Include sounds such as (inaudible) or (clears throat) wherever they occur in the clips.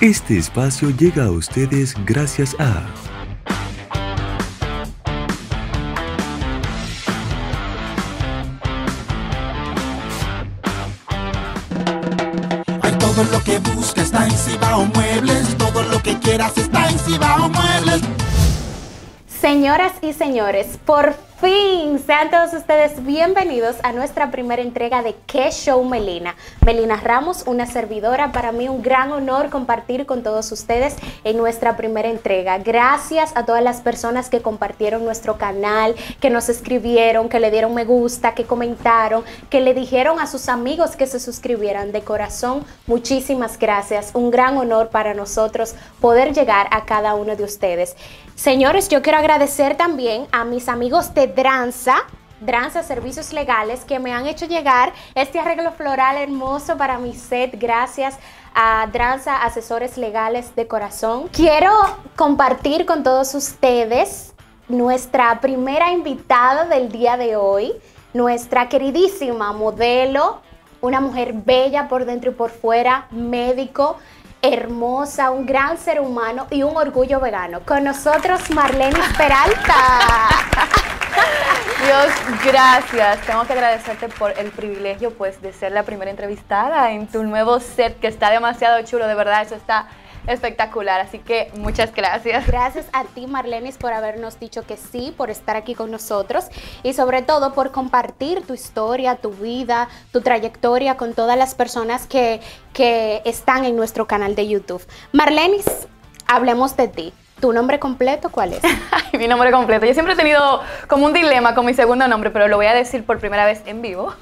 Este espacio llega a ustedes gracias a Hay todo lo que buscas está en Cibao Muebles, todo lo que quieras está en o Muebles. Señoras y señores, por favor fin! Sean todos ustedes bienvenidos a nuestra primera entrega de ¿Qué Show Melina? Melina Ramos, una servidora, para mí un gran honor compartir con todos ustedes en nuestra primera entrega. Gracias a todas las personas que compartieron nuestro canal, que nos escribieron, que le dieron me gusta, que comentaron, que le dijeron a sus amigos que se suscribieran. De corazón, muchísimas gracias. Un gran honor para nosotros poder llegar a cada uno de ustedes. Señores, yo quiero agradecer también a mis amigos de Dranza, Dranza Servicios Legales, que me han hecho llegar este arreglo floral hermoso para mi set. Gracias a Dranza Asesores Legales de Corazón. Quiero compartir con todos ustedes nuestra primera invitada del día de hoy, nuestra queridísima modelo, una mujer bella por dentro y por fuera, médico, hermosa, un gran ser humano y un orgullo vegano. Con nosotros Marlene Peralta. (laughs) Dios, gracias. Tengo que agradecerte por el privilegio pues de ser la primera entrevistada en tu nuevo set que está demasiado chulo, de verdad, eso está espectacular. Así que muchas gracias. Gracias a ti, Marlenis, por habernos dicho que sí, por estar aquí con nosotros y sobre todo por compartir tu historia, tu vida, tu trayectoria con todas las personas que, que están en nuestro canal de YouTube. Marlenis, hablemos de ti. ¿Tu nombre completo cuál es? (laughs) mi nombre completo. Yo siempre he tenido como un dilema con mi segundo nombre, pero lo voy a decir por primera vez en vivo.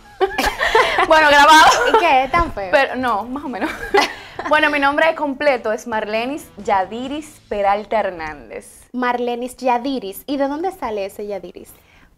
(laughs) bueno, grabado. ¿Y qué? tan feo? Pero, no, más o menos. (laughs) bueno, mi nombre completo es Marlenis Yadiris Peralta Hernández. Marlenis Yadiris. ¿Y de dónde sale ese Yadiris?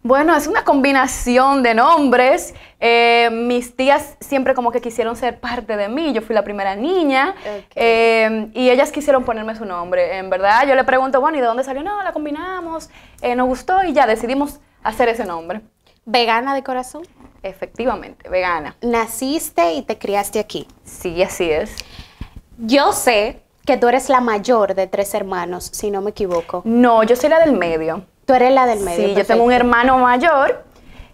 Bueno, es una combinación de nombres. Eh, mis tías siempre como que quisieron ser parte de mí. Yo fui la primera niña eh, y ellas quisieron ponerme su nombre. En verdad, yo le pregunto, bueno, ¿y de dónde salió? No, la combinamos, eh, nos gustó y ya decidimos hacer ese nombre. ¿Vegana de corazón? Efectivamente, vegana. ¿Naciste y te criaste aquí? Sí, así es. Yo sé que tú eres la mayor de tres hermanos, si no me equivoco. No, yo soy la del medio. Tú eres la del medio. Sí, yo tengo un hermano mayor,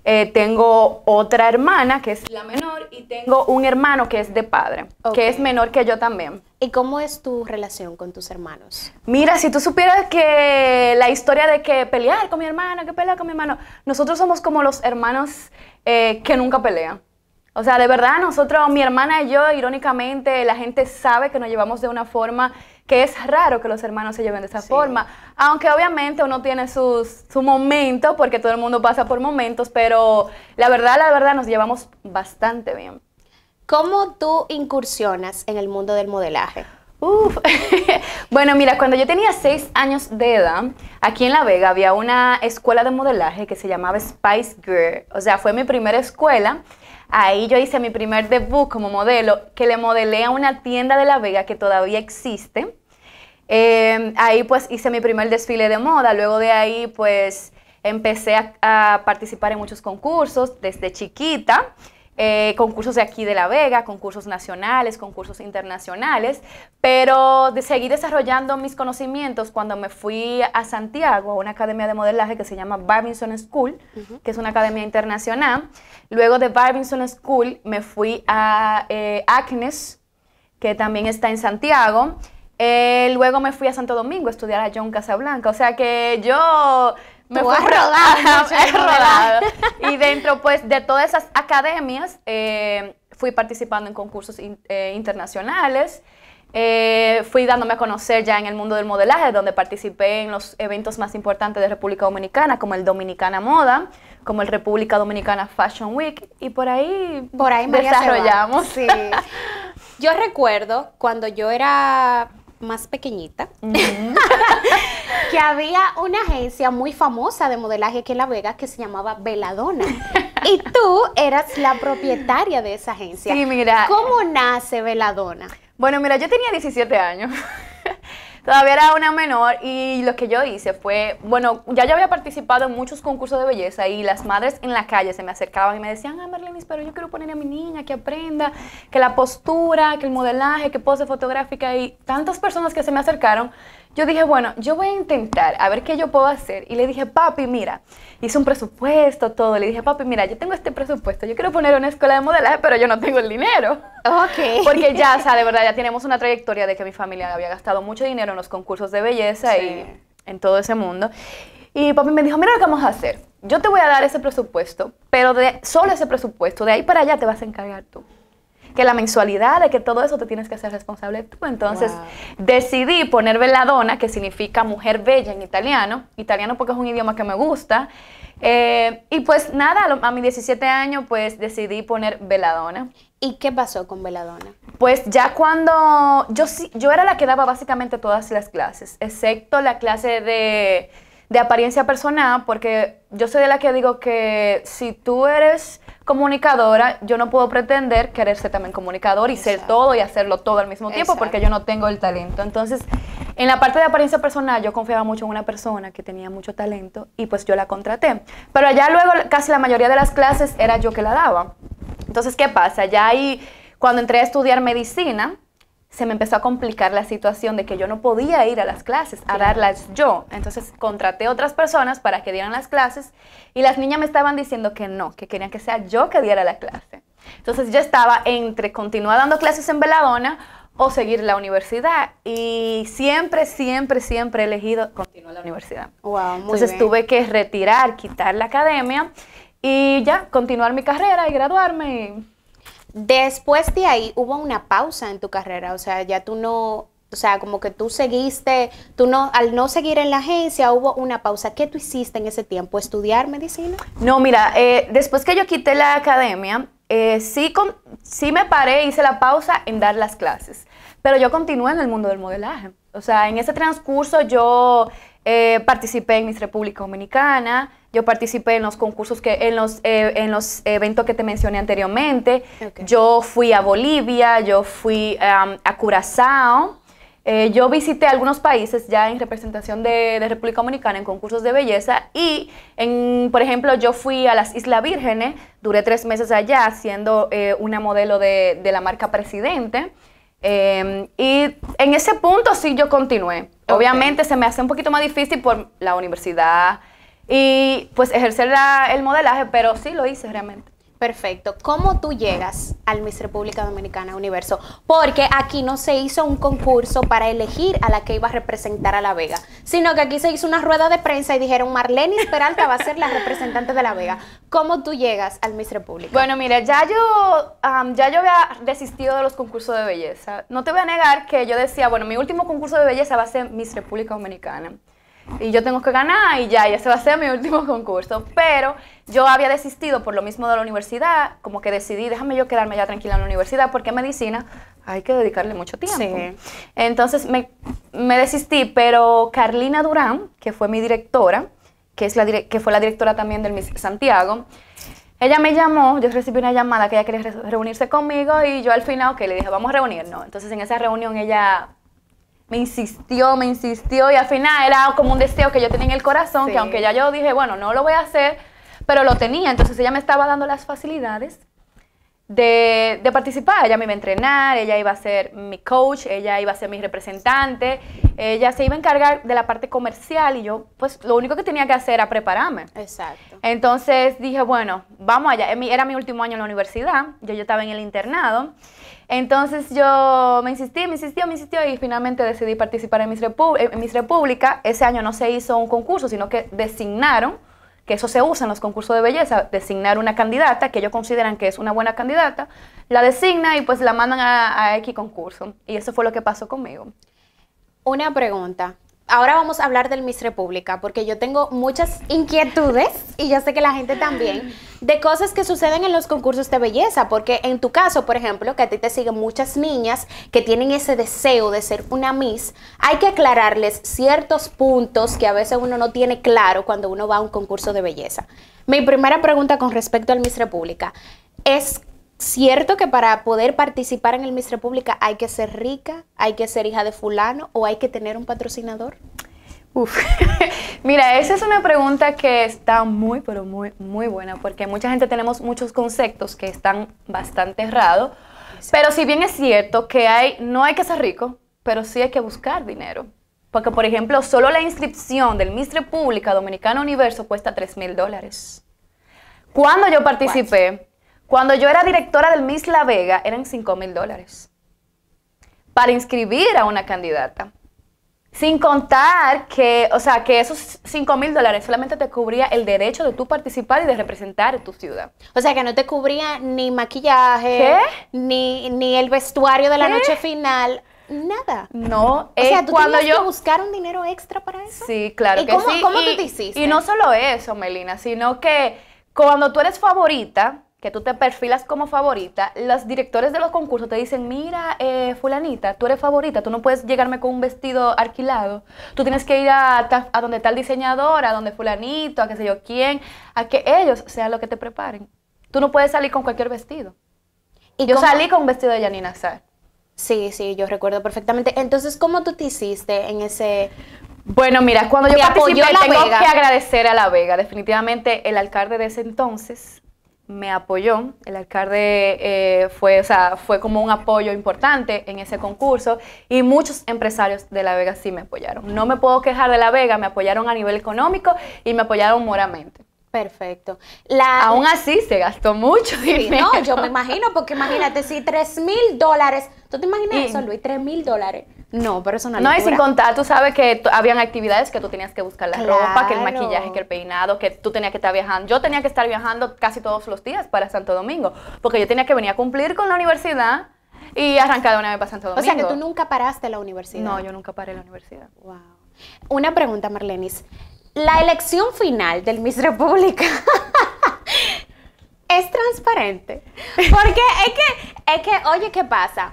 eh, tengo otra hermana que es la menor y tengo un hermano que es de padre, que es menor que yo también. ¿Y cómo es tu relación con tus hermanos? Mira, si tú supieras que la historia de que pelear con mi hermano, que pelear con mi hermano, nosotros somos como los hermanos eh, que nunca pelean. O sea, de verdad, nosotros, mi hermana y yo, irónicamente, la gente sabe que nos llevamos de una forma que es raro que los hermanos se lleven de esa forma. Aunque obviamente uno tiene su momento, porque todo el mundo pasa por momentos, pero la verdad, la verdad, nos llevamos bastante bien. ¿Cómo tú incursionas en el mundo del modelaje? Uf. (laughs) bueno, mira, cuando yo tenía seis años de edad, aquí en La Vega había una escuela de modelaje que se llamaba Spice Girl. O sea, fue mi primera escuela. Ahí yo hice mi primer debut como modelo, que le modelé a una tienda de La Vega que todavía existe. Em, ahí pues hice mi primer desfile de moda, luego de ahí pues empecé a participar en muchos concursos desde chiquita. Eh, concursos de aquí de La Vega, concursos nacionales, concursos internacionales, pero de, seguí desarrollando mis conocimientos cuando me fui a Santiago, a una academia de modelaje que se llama Barbinson School, que es una academia internacional. Luego de Barbinson School me fui a eh, Acnes, que también está en Santiago. Eh, luego me fui a Santo Domingo a estudiar a John Casablanca, o sea que yo me fue rodada, rodado. (laughs) y dentro pues de todas esas academias eh, fui participando en concursos eh, internacionales. Eh, fui dándome a conocer ya en el mundo del modelaje, donde participé en los eventos más importantes de República Dominicana, como el Dominicana Moda, como el República Dominicana Fashion Week, y por ahí, por ahí desarrollamos. Yo recuerdo cuando yo era más pequeñita, (laughs) que había una agencia muy famosa de modelaje que en La Vega que se llamaba Veladona. (laughs) y tú eras la propietaria de esa agencia. Sí, mira. ¿Cómo nace Veladona? Bueno, mira, yo tenía 17 años todavía era una menor y lo que yo hice fue, bueno, ya yo había participado en muchos concursos de belleza y las madres en la calle se me acercaban y me decían, ah, Marlenis, pero yo quiero poner a mi niña que aprenda, que la postura, que el modelaje, que pose fotográfica y tantas personas que se me acercaron yo dije, bueno, yo voy a intentar a ver qué yo puedo hacer. Y le dije, papi, mira, hice un presupuesto, todo. Le dije, papi, mira, yo tengo este presupuesto. Yo quiero poner una escuela de modelaje, pero yo no tengo el dinero. Ok. (laughs) Porque ya, o sea, de verdad, ya tenemos una trayectoria de que mi familia había gastado mucho dinero en los concursos de belleza y en todo ese mundo. Y papi me dijo, mira lo que vamos a hacer. Yo te voy a dar ese presupuesto, pero de solo ese presupuesto, de ahí para allá te vas a encargar tú que la mensualidad, de que todo eso te tienes que hacer responsable tú. Entonces decidí poner veladona, que significa mujer bella en italiano, italiano porque es un idioma que me gusta. Eh, y pues nada, a mis 17 años pues decidí poner veladona. ¿Y qué pasó con veladona? Pues ya cuando yo, yo era la que daba básicamente todas las clases, excepto la clase de de apariencia personal, porque yo soy de la que digo que si tú eres comunicadora, yo no puedo pretender querer ser también comunicador y ser todo y hacerlo todo al mismo tiempo porque yo no tengo el talento. Entonces, en la parte de apariencia personal, yo confiaba mucho en una persona que tenía mucho talento y pues yo la contraté. Pero allá luego casi la mayoría de las clases era yo que la daba. Entonces, ¿qué pasa? Ya ahí, cuando entré a estudiar medicina, se me empezó a complicar la situación de que yo no podía ir a las clases, a darlas yo. Entonces contraté otras personas para que dieran las clases y las niñas me estaban diciendo que no, que querían que sea yo que diera la clase. Entonces yo estaba entre continuar dando clases en Veladona o seguir la universidad y siempre, siempre, siempre he elegido continuar la universidad. Entonces tuve que retirar, quitar la academia y ya continuar mi carrera y graduarme. Después de ahí hubo una pausa en tu carrera, o sea, ya tú no, o sea, como que tú seguiste, tú no, al no seguir en la agencia hubo una pausa. ¿Qué tú hiciste en ese tiempo? ¿Estudiar medicina? No, mira, eh, después que yo quité la academia, eh, sí, sí me paré, hice la pausa en dar las clases, pero yo continué en el mundo del modelaje. O sea, en ese transcurso yo eh, participé en Miss República Dominicana, yo participé en los concursos que, en los, eh, en los eventos que te mencioné anteriormente, yo fui a Bolivia, yo fui a Curazao, eh, yo visité algunos países ya en representación de, República Dominicana en concursos de belleza y, por ejemplo, yo fui a las Islas Vírgenes, duré tres meses allá siendo eh, una modelo de, de, la marca Presidente. Em, y en ese punto sí yo continué. Obviamente se me hace un poquito más difícil por la universidad y pues ejercer el modelaje, pero sí lo hice realmente. Perfecto. ¿Cómo tú llegas al Miss República Dominicana Universo? Porque aquí no se hizo un concurso para elegir a la que iba a representar a La Vega, sino que aquí se hizo una rueda de prensa y dijeron Marlene Esperalta va a ser la representante de La Vega. ¿Cómo tú llegas al Miss República? Bueno, mira, ya yo, ya yo había desistido de los concursos de belleza. No te voy a negar que yo decía, bueno, mi último concurso de belleza va a ser Miss República Dominicana y yo tengo que ganar y ya, ya se va a ser mi último concurso. Pero yo había desistido por lo mismo de la universidad, como que decidí, déjame yo quedarme ya tranquila en la universidad, porque medicina hay que dedicarle mucho tiempo. Entonces me, desistí, pero Carlina Durán, que fue mi directora, que, es la que fue la directora también del Miss Santiago, ella me llamó, yo recibí una llamada que ella quería reunirse conmigo y yo al final, ok, le dije, vamos a reunirnos. Entonces en esa reunión ella me insistió, me insistió y al final era como un deseo que yo tenía en el corazón, que aunque ya yo dije, bueno, no lo voy a hacer, pero lo tenía, entonces ella me estaba dando las facilidades de, participar. Ella me iba a entrenar, ella iba a ser mi coach, ella iba a ser mi representante, ella se iba a encargar de la parte comercial y yo, pues lo único que tenía que hacer era prepararme. Exacto. Entonces dije, bueno, vamos allá. Era mi último año en la universidad, yo, yo estaba en el internado. Entonces yo me insistí, me insistió, me insistió y finalmente decidí participar en mis en República. Ese año no se hizo un concurso, sino que designaron que eso se usa en los concursos de belleza, designar una candidata que ellos consideran que es una buena candidata, la designa y pues la mandan a, a X concurso. Y eso fue lo que pasó conmigo. Una pregunta. Ahora vamos a hablar del Miss República, porque yo tengo muchas inquietudes, y yo sé que la gente también, de cosas que suceden en los concursos de belleza, porque en tu caso, por ejemplo, que a ti te siguen muchas niñas que tienen ese deseo de ser una Miss, hay que aclararles ciertos puntos que a veces uno no tiene claro cuando uno va a un concurso de belleza. Mi primera pregunta con respecto al Miss República es cierto que para poder participar en el Miss República hay que ser rica, hay que ser hija de fulano o hay que tener un patrocinador? Uf. (laughs) Mira, esa es una pregunta que está muy, pero muy, muy buena, porque mucha gente tenemos muchos conceptos que están bastante errados. Pero si bien es cierto que hay, no hay que ser rico, pero sí hay que buscar dinero. Porque, por ejemplo, solo la inscripción del Miss República Dominicano Universo cuesta 3 mil dólares. Cuando yo participé, cuando yo era directora del Miss La Vega, eran 5 mil dólares para inscribir a una candidata. Sin contar que, o sea, que esos 5 mil dólares solamente te cubría el derecho de tú participar y de representar tu ciudad. O sea, que no te cubría ni maquillaje, Ni, ni el vestuario de la noche final. Nada. No, es o sea, eh, cuando yo que buscar un dinero extra para eso. Sí, claro que cómo, sí. tú te hiciste? Y no solo eso, Melina, sino que cuando tú eres favorita, que tú te perfilas como favorita, los directores de los concursos te dicen, mira, eh, fulanita, tú eres favorita, tú no puedes llegarme con un vestido alquilado, tú tienes que ir a, donde está el diseñador, a donde fulanito, a qué sé yo quién, a que ellos sean los que te preparen. Tú no puedes salir con cualquier vestido. Y yo salí con un vestido de Janina Sar. Sí, sí, yo recuerdo perfectamente. Entonces, ¿cómo tú te hiciste en ese bueno, mira, cuando yo participé, tengo Vega. que agradecer a La Vega. Definitivamente el alcalde de ese entonces, me apoyó, el alcalde eh, fue, o sea, fue como un apoyo importante en ese concurso y muchos empresarios de La Vega sí me apoyaron. No me puedo quejar de La Vega, me apoyaron a nivel económico y me apoyaron moralmente. Perfecto. Aún así se gastó mucho dinero. No, yo me imagino, porque imagínate, si 3 mil dólares, ¿tú te imaginas eso, Luis? 3 mil dólares no, pero eso no No, y sin contar, tú sabes que habían actividades que tú tenías que buscar la ropa, que el maquillaje, que el peinado, que tú tenías que estar viajando. Yo tenía que estar viajando casi todos los días para Santo Domingo, porque yo tenía que venir a cumplir con la universidad y arrancar de una vez para Santo Domingo. O sea, que tú nunca paraste la universidad. No, yo nunca paré la universidad. Wow. Una pregunta, Marlenis. La elección final del Miss República. (laughs) es transparente. (laughs) Porque es que, es que, oye, ¿qué pasa?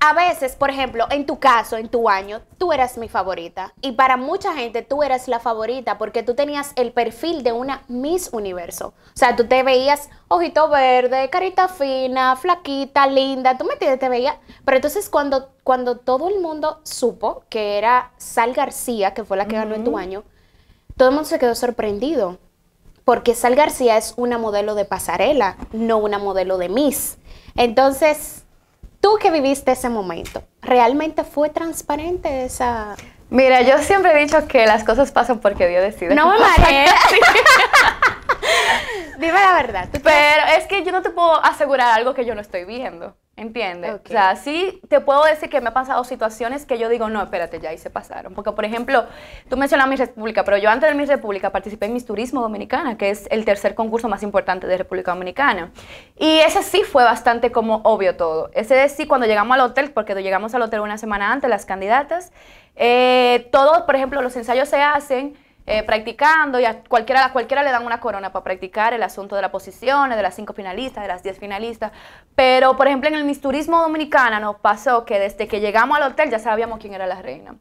a veces, por ejemplo, en tu caso, en tu año, tú eras mi favorita. Y para mucha gente, tú eras la favorita porque tú tenías el perfil de una Miss Universo. O sea, tú te veías ojito verde, carita fina, flaquita, linda. Tú me entiendes, te veías. Pero entonces, cuando, cuando todo el mundo supo que era Sal García, que fue la que ganó en tu año, todo el mundo se quedó sorprendido. Porque Sal García es una modelo de pasarela, no una modelo de Miss. Entonces Tú que viviste ese momento, ¿realmente fue transparente esa... Mira, yo siempre he dicho que las cosas pasan porque Dios decide. No me (laughs) marees. (laughs) Dime la verdad. Pero es que yo no te puedo asegurar algo que yo no estoy viendo. ¿Entiendes? O sea, sí te puedo decir que me ha pasado situaciones que yo digo, no, espérate, ya ahí se pasaron. Porque, por ejemplo, tú mencionas mi república, pero yo antes de mi república participé en Mis Turismo Dominicana, que es el tercer concurso más importante de República Dominicana. Y ese sí fue bastante como obvio todo. Ese sí, cuando llegamos al hotel, porque llegamos al hotel una semana antes, las candidatas, eh, todos, por ejemplo, los ensayos se hacen eh, practicando y a cualquiera, cualquiera le dan una corona para practicar el asunto de las posiciones, de las cinco finalistas, de las diez finalistas. Pero, por ejemplo, en el misturismo dominicana nos pasó que desde que llegamos al hotel ya sabíamos quién era la reina.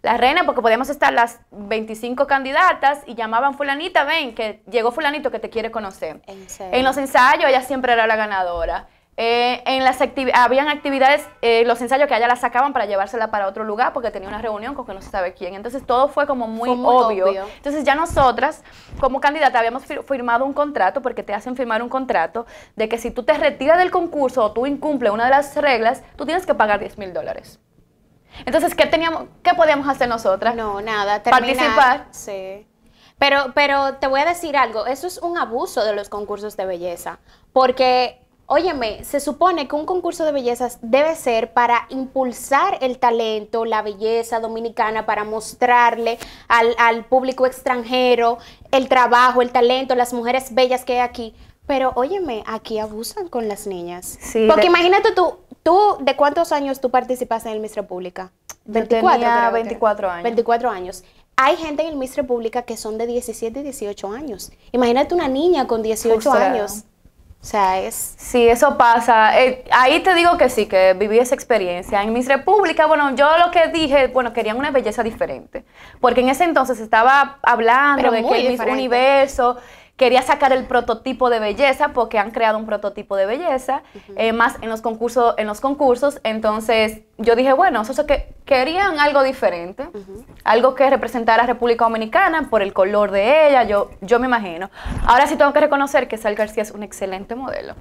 La reina, porque podíamos estar las 25 candidatas y llamaban fulanita, ven, que llegó fulanito que te quiere conocer. En, en los ensayos ella siempre era la ganadora. Eh, en las habían actividades, eh, los ensayos que allá las sacaban para llevársela para otro lugar porque tenía una reunión con que no se sabe quién. Entonces todo fue como muy, obvio. Entonces ya nosotras, como candidata, habíamos firmado un contrato, porque te hacen firmar un contrato, de que si tú te retiras del concurso o tú incumples una de las reglas, tú tienes que pagar 10 mil dólares. Entonces, ¿qué, teníamos, ¿qué podíamos hacer nosotras? No, nada, terminar, Participar. Sí. Pero, pero te voy a decir algo, eso es un abuso de los concursos de belleza, porque Óyeme, se supone que un concurso de bellezas debe ser para impulsar el talento, la belleza dominicana, para mostrarle al, público extranjero el trabajo, el talento, las mujeres bellas que hay aquí. Pero óyeme, aquí abusan con las niñas. Sí, Porque imagínate tú, tú, ¿de cuántos años tú participaste en el Miss República? 24, 24 años. 24 años. Hay gente en el Miss República que son de 17 y 18 años. Imagínate una niña con 18 años o sea, es... Sí, eso pasa. Eh, ahí te digo que sí, que viví esa experiencia. En mis repúblicas, bueno, yo lo que dije, bueno, querían una belleza diferente. Porque en ese entonces estaba hablando de que el universo Quería sacar el prototipo de belleza porque han creado un prototipo de belleza, eh, más en los, concursos, en los concursos. Entonces yo dije, bueno, eso es que querían algo diferente, algo que representara a República Dominicana por el color de ella, yo, yo me imagino. Ahora sí tengo que reconocer que Sal García es un excelente modelo.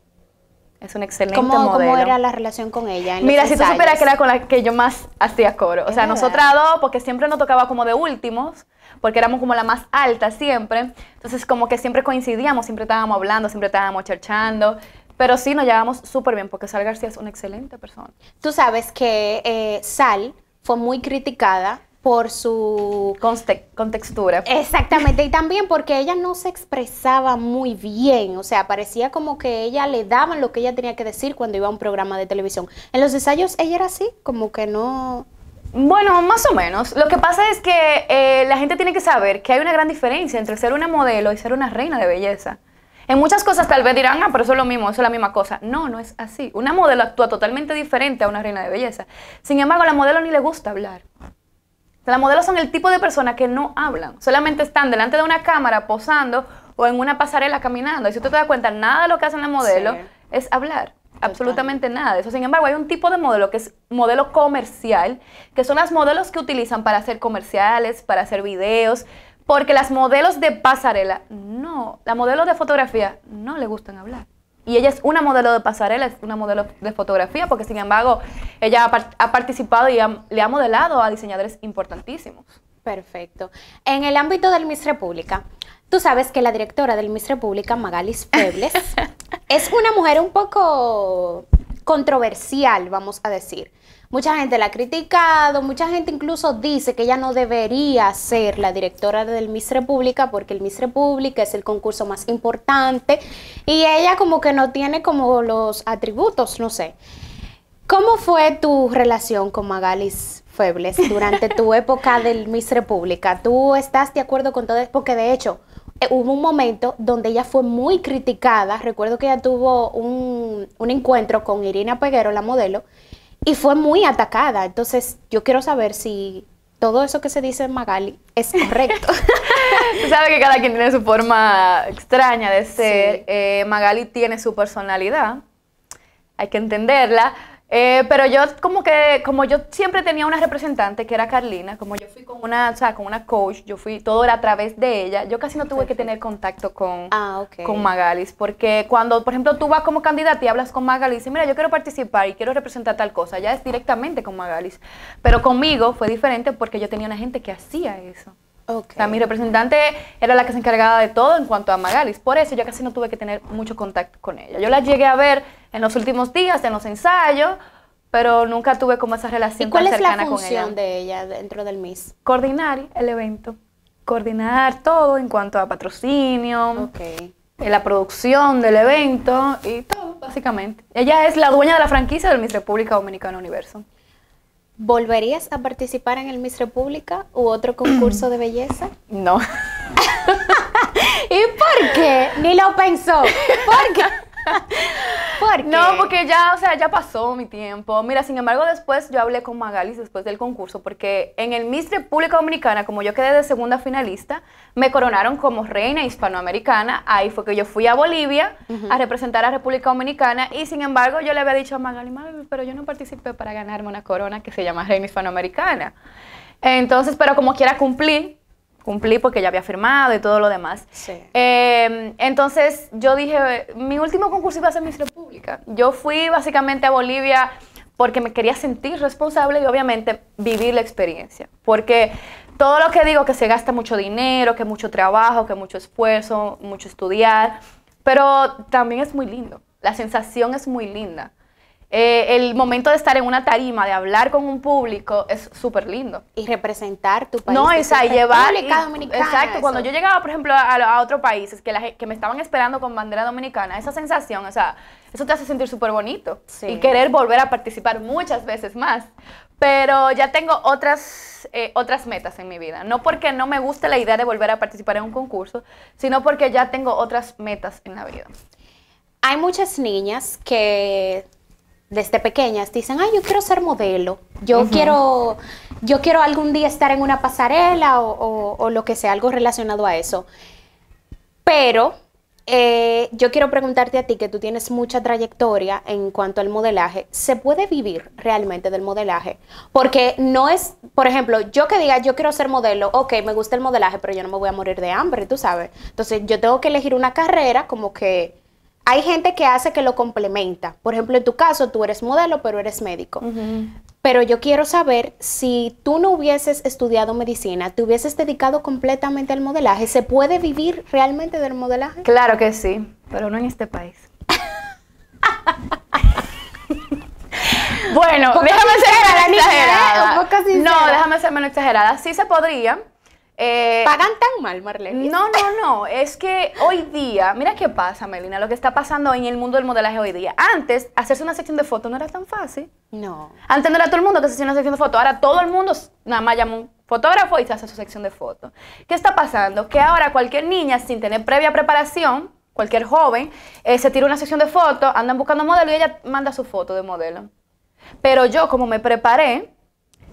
Es un excelente modelo. ¿Cómo era la relación con ella? Mira, si tú supieras que era con la que yo más hacía coro. O sea, nosotras dos, porque siempre nos tocaba como de últimos, porque éramos como la más alta siempre. Entonces, como que siempre coincidíamos, siempre estábamos hablando, siempre estábamos charchando. Pero sí, nos llevamos súper bien, porque Sal García es una excelente persona. Tú sabes que eh, Sal fue muy criticada por su contextura. Exactamente, y también porque ella no se expresaba muy bien, o sea, parecía como que ella le daban lo que ella tenía que decir cuando iba a un programa de televisión. En los ensayos ella era así, como que no bueno, más o menos. Lo que pasa es que eh, la gente tiene que saber que hay una gran diferencia entre ser una modelo y ser una reina de belleza. En muchas cosas tal vez dirán, ah, pero eso es lo mismo, eso es la misma cosa. No, no es así. Una modelo actúa totalmente diferente a una reina de belleza. Sin embargo, a la modelo ni le gusta hablar. Las modelos son el tipo de personas que no hablan, solamente están delante de una cámara posando o en una pasarela caminando. Y si tú te da cuenta, nada de lo que hacen las modelos es hablar. Absolutamente nada de eso. Sin embargo, hay un tipo de modelo que es modelo comercial, que son las modelos que utilizan para hacer comerciales, para hacer videos, porque las modelos de pasarela, no, las modelos de fotografía no le gustan hablar. Y ella es una modelo de pasarela, es una modelo de fotografía, porque sin embargo ella ha, participado y le ha modelado a diseñadores importantísimos. Perfecto. En el ámbito del Miss República, tú sabes que la directora del Miss República, Magalis Puebles, (laughs) es una mujer un poco controversial, vamos a decir. Mucha gente la ha criticado, mucha gente incluso dice que ella no debería ser la directora del Miss República porque el Miss República es el concurso más importante y ella como que no tiene como los atributos, no sé. ¿Cómo fue tu relación con Magalis Febles durante tu (laughs) época del Miss República? ¿Tú estás de acuerdo con todo esto? Porque de hecho, eh, hubo un momento donde ella fue muy criticada. Recuerdo que ella tuvo un, un encuentro con Irina Peguero, la modelo, y fue muy atacada. Entonces, yo quiero saber si todo eso que se dice en Magali es (laughs) correcto. Tú sabes que cada quien tiene su forma extraña de ser. Eh, Magali tiene su personalidad, hay que entenderla, eh, pero yo como que, como yo siempre tenía una representante que era Carlina, como yo fui con una, o sea, con una coach, yo fui, todo era a través de ella, yo casi no tuve que tener contacto con, ah, con Magalis, porque cuando, por ejemplo, tú vas como candidata y hablas con Magalis, y dices, mira, yo quiero participar y quiero representar tal cosa, ya es directamente con Magalis. Pero conmigo fue diferente porque yo tenía una gente que hacía eso mi representante era la que se encargaba de todo en cuanto a Magalis. Por eso yo casi no tuve que tener mucho contacto con ella. Yo la llegué a ver en los últimos días, en los ensayos, pero nunca tuve como esa relación ¿Y cuál ella. ¿Cuál es la función de ella dentro del MIS? Coordinar el evento. Coordinar todo en cuanto a patrocinio, eh, la producción del evento y todo, básicamente. Ella es la dueña de la franquicia del Miss República Dominicana Universo. ¿Volverías a participar en el Miss República u otro (clears throat) concurso de belleza? No. (laughs) ¿Y por qué? Ni lo pensó. ¿Por qué? ¿Por qué? No, porque ya, o sea, ya pasó mi tiempo. Mira, sin embargo, después yo hablé con Magalis después del concurso, porque en el Miss República Dominicana, como yo quedé de segunda finalista, me coronaron como reina hispanoamericana. Ahí fue que yo fui a Bolivia a representar a República Dominicana y sin embargo yo le había dicho a Magali, pero yo no participé para ganarme una corona que se llama reina hispanoamericana. Entonces, pero como quiera cumplí cumplí porque ya había firmado y todo lo demás. Em, entonces yo dije, mi último concurso iba a ser Miss República. Yo fui básicamente a Bolivia porque me quería sentir responsable y obviamente vivir la experiencia. Porque todo lo que digo, que se gasta mucho dinero, que mucho trabajo, que mucho esfuerzo, mucho estudiar, pero también es muy lindo. La sensación es muy linda. Eh, el momento de estar en una tarima, de hablar con un público, es súper lindo. Y representar tu país. No, esa, llevar. Dominicana. Exacto, cuando yo llegaba, por ejemplo, a, a otros países que, que me estaban esperando con bandera dominicana, esa sensación, o sea, eso te hace sentir súper bonito. Sí. Y querer volver a participar muchas veces más. Pero ya tengo otras, eh, otras metas en mi vida. No porque no me guste la idea de volver a participar en un concurso, sino porque ya tengo otras metas en la vida. Hay muchas niñas que desde pequeñas dicen, ay, yo quiero ser modelo, yo, quiero, yo quiero algún día estar en una pasarela o, lo que sea, algo relacionado a eso. Pero eh, yo quiero preguntarte a ti, que tú tienes mucha trayectoria en cuanto al modelaje, ¿se puede vivir realmente del modelaje? Porque no es, por ejemplo, yo que diga, yo quiero ser modelo, ok, me gusta el modelaje, pero yo no me voy a morir de hambre, tú sabes. Entonces yo tengo que elegir una carrera como que hay gente que hace que lo complementa. Por ejemplo, en tu caso, tú eres modelo, pero eres médico. Pero yo quiero saber si tú no hubieses estudiado medicina, te hubieses dedicado completamente al modelaje, ¿se puede vivir realmente del modelaje? Claro que sí, pero no en este país. (laughs) bueno, déjame ser exagerada. No, déjame ser menos exagerada. Sí se podría, eh, ¿Pagan tan mal, Marlene? No, no, no. Es que hoy día, mira qué pasa, Melina, lo que está pasando en el mundo del modelaje hoy día. Antes, hacerse una sección de fotos no era tan fácil. No. Antes no era todo el mundo que se hacía una sección de fotos. Ahora todo el mundo nada más llama un fotógrafo y se hace su sección de fotos. ¿Qué está pasando? Que ahora cualquier niña sin tener previa preparación, cualquier joven, eh, se tira una sección de fotos, andan buscando modelo y ella manda su foto de modelo. Pero yo, como me preparé,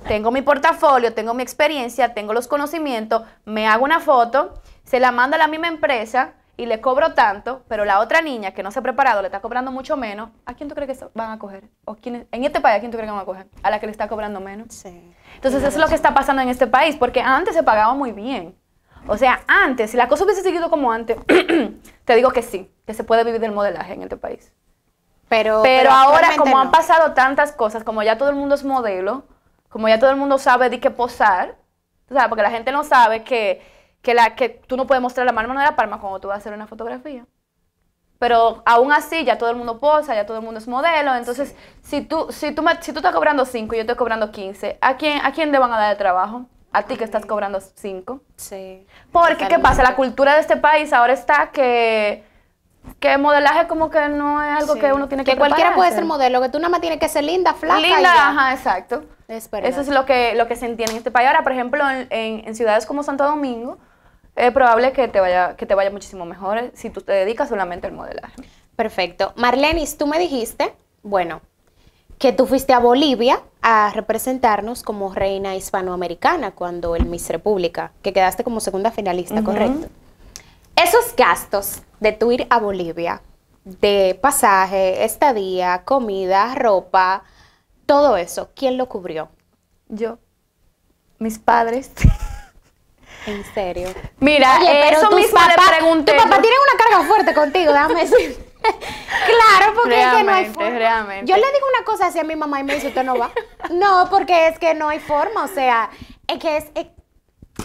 tengo mi portafolio, tengo mi experiencia, tengo los conocimientos, me hago una foto, se la mando a la misma empresa y le cobro tanto, pero la otra niña que no se ha preparado le está cobrando mucho menos, ¿a quién tú crees que van a coger? ¿O quién en este país, ¿a quién tú crees que van a coger? A la que le está cobrando menos. Sí. Entonces, eso es lo que está pasando en este país, porque antes se pagaba muy bien. O sea, antes, si la cosa hubiese seguido como antes, (clears throat) te digo que sí, que se puede vivir del modelaje en este país. Pero, pero, ahora, como han pasado tantas cosas, como ya todo el mundo es modelo, como ya todo el mundo sabe de qué posar, o sea, porque la gente no sabe que, que, la, que tú no puedes mostrar la mano de la palma cuando tú vas a hacer una fotografía. Pero aún así, ya todo el mundo posa, ya todo el mundo es modelo. Entonces, si, tú, si, tú, si tú estás cobrando 5 y yo estoy cobrando 15, ¿a quién, ¿a quién le van a dar el trabajo? A ti que estás cobrando 5. Sí. Porque, ¿qué pasa? La cultura de este país ahora está que que modelaje como que no es algo que uno tiene que Que cualquiera puede ser modelo, que tú nada más tienes que ser linda, flaca. Linda, y ajá, exacto. Eso es lo que, lo que se entiende en este país. Ahora, por ejemplo, en, ciudades como Santo Domingo, es probable que te vaya, que te vaya muchísimo mejor si tú te dedicas solamente al modelar. Perfecto. Marlenis, tú me dijiste, bueno, que tú fuiste a Bolivia a representarnos como reina hispanoamericana cuando el Miss República, que quedaste como segunda finalista, correcto. Esos gastos de tu ir a Bolivia, de pasaje, estadía, comida, ropa, todo eso, ¿quién lo cubrió? Yo, mis padres. En serio. Mira, pero eso mis papás pregunté. Tu papá tiene una carga fuerte contigo, déjame decir. (laughs) claro, porque es que no hay forma. Realmente. Yo le digo una cosa así a mi mamá y me dice, usted no va. no, porque es que no hay forma, o sea, es que es...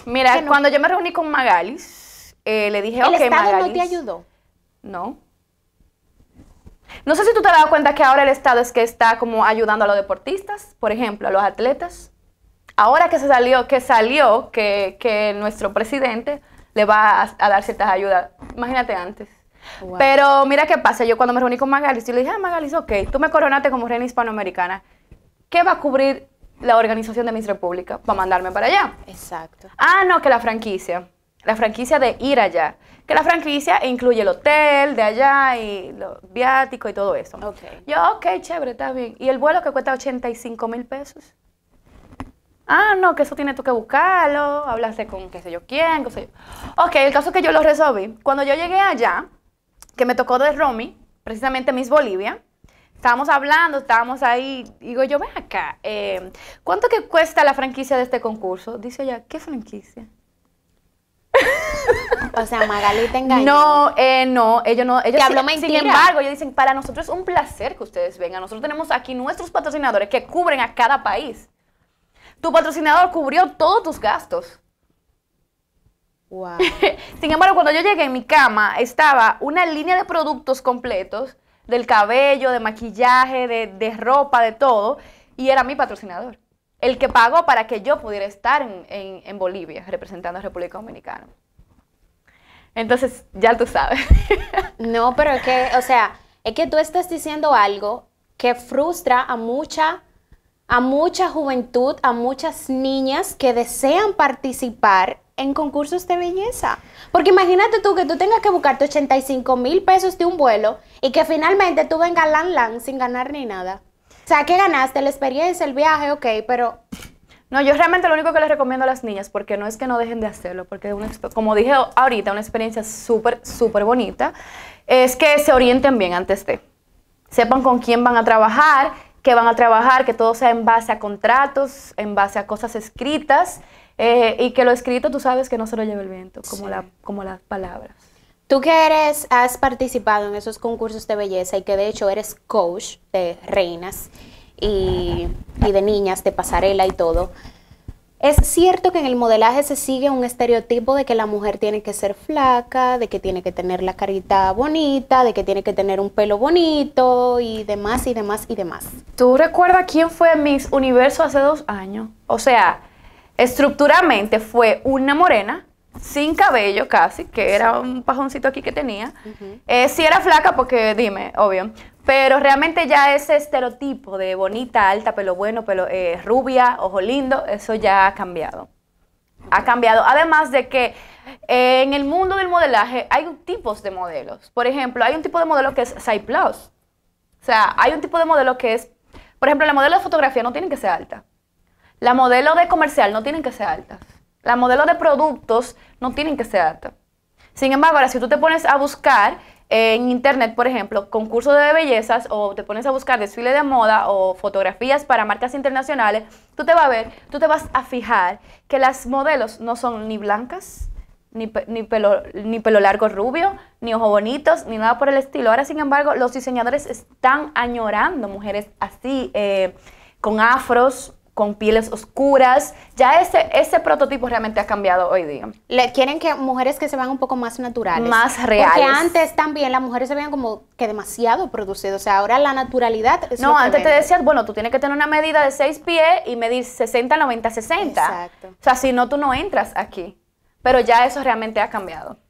Mira, cuando yo me reuní con Magalis, eh, le dije, ¿El ok, Estado Magalis. no te ayudó? No. No sé si tú te has dado cuenta que ahora el Estado es que está como ayudando a los deportistas, por ejemplo, a los atletas. Ahora que se salió, que salió que, nuestro presidente le va a, dar ciertas ayudas. Imagínate antes. Pero mira qué pasa, yo cuando me reuní con Magalis, yo le dije, ah, Magalis, ok, tú me coronaste como reina hispanoamericana. ¿Qué va a cubrir la organización de Miss República para mandarme para allá? Exacto. Ah, no, que la franquicia. La franquicia de ir allá que la franquicia incluye el hotel de allá y lo viático y todo eso. Okay. Yo, ok, chévere, está bien. ¿Y el vuelo que cuesta 85 mil pesos? Ah, no, que eso tiene tú que buscarlo, hablaste con qué sé yo quién, qué sé yo. Ok, el caso es que yo lo resolví. Cuando yo llegué allá, que me tocó de Romy, precisamente Miss Bolivia, estábamos hablando, estábamos ahí, digo yo, ven acá, eh, ¿cuánto que cuesta la franquicia de este concurso? Dice ella, ¿qué franquicia? (laughs) O sea, Magali te engañó. No, eh, no, ellos no. Ellos sin, embargo, ellos dicen, para nosotros es un placer que ustedes vengan. Nosotros tenemos aquí nuestros patrocinadores que cubren a cada país. Tu patrocinador cubrió todos tus gastos. Wow. (laughs) sin embargo, cuando yo llegué en mi cama, estaba una línea de productos completos, del cabello, de maquillaje, de ropa, de todo, y era mi patrocinador el que pagó para que yo pudiera estar en, Bolivia representando a República Dominicana. Entonces, ya tú sabes. (laughs) no, pero es que, o sea, es que tú estás diciendo algo que frustra a mucha, a mucha juventud, a muchas niñas que desean participar en concursos de belleza. Porque imagínate tú que tú tengas que buscarte 85 mil pesos de un vuelo y que finalmente tú vengas lan lan sin ganar ni nada. O sea, ¿qué ganaste? La experiencia, el viaje, ok, pero... No, yo realmente lo único que les recomiendo a las niñas, porque no es que no dejen de hacerlo, porque como dije ahorita, una experiencia súper, súper bonita, es que se orienten bien antes de. Sepan con quién van a trabajar, qué van a trabajar, que todo sea en base a contratos, en base a cosas escritas, eh, y que lo escrito tú sabes que no se lo lleve el viento, como, la, como las palabras. Tú que eres, has participado en esos concursos de belleza y que de hecho eres coach de reinas y, de niñas de pasarela y todo. Es cierto que en el modelaje se sigue un estereotipo de que la mujer tiene que ser flaca, de que tiene que tener la carita bonita, de que tiene que tener un pelo bonito y demás y demás y demás. ¿Tú recuerdas quién fue Miss Universo hace dos años? O sea, estructuralmente fue una morena sin cabello casi, que era un pajoncito aquí que tenía. Eh, sí era flaca porque, dime, obvio, pero realmente ya ese estereotipo de bonita, alta, pelo bueno, pelo eh, rubia, ojo lindo, eso ya ha cambiado. Ha cambiado. Además de que en el mundo del modelaje hay tipos de modelos. Por ejemplo, hay un tipo de modelo que es side plus. O sea, hay un tipo de modelo que es, por ejemplo, la modelo de fotografía no tiene que ser alta. La modelo de comercial no tiene que ser altas. La modelo de productos no tienen que ser alta. Sin embargo, ahora si tú te pones a buscar en internet, por ejemplo, concursos de bellezas o te pones a buscar desfiles de moda o fotografías para marcas internacionales, tú te vas a ver, tú te vas a fijar que las modelos no son ni blancas, ni, pelo, largo rubio, ni ojos bonitos, ni nada por el estilo. Ahora, sin embargo, los diseñadores están añorando mujeres así, eh, con afros, con pieles oscuras. Ya ese, ese prototipo realmente ha cambiado hoy día. Le quieren que mujeres que se vean un poco más naturales. Más reales. Porque antes también las mujeres se veían como que demasiado producidas. O sea, ahora la naturalidad No, antes te decías, bueno, tú tienes que tener una medida de 6 pies y medir 60, 90, 60. Exacto. O sea, si no, tú no entras aquí. Pero ya eso realmente ha cambiado.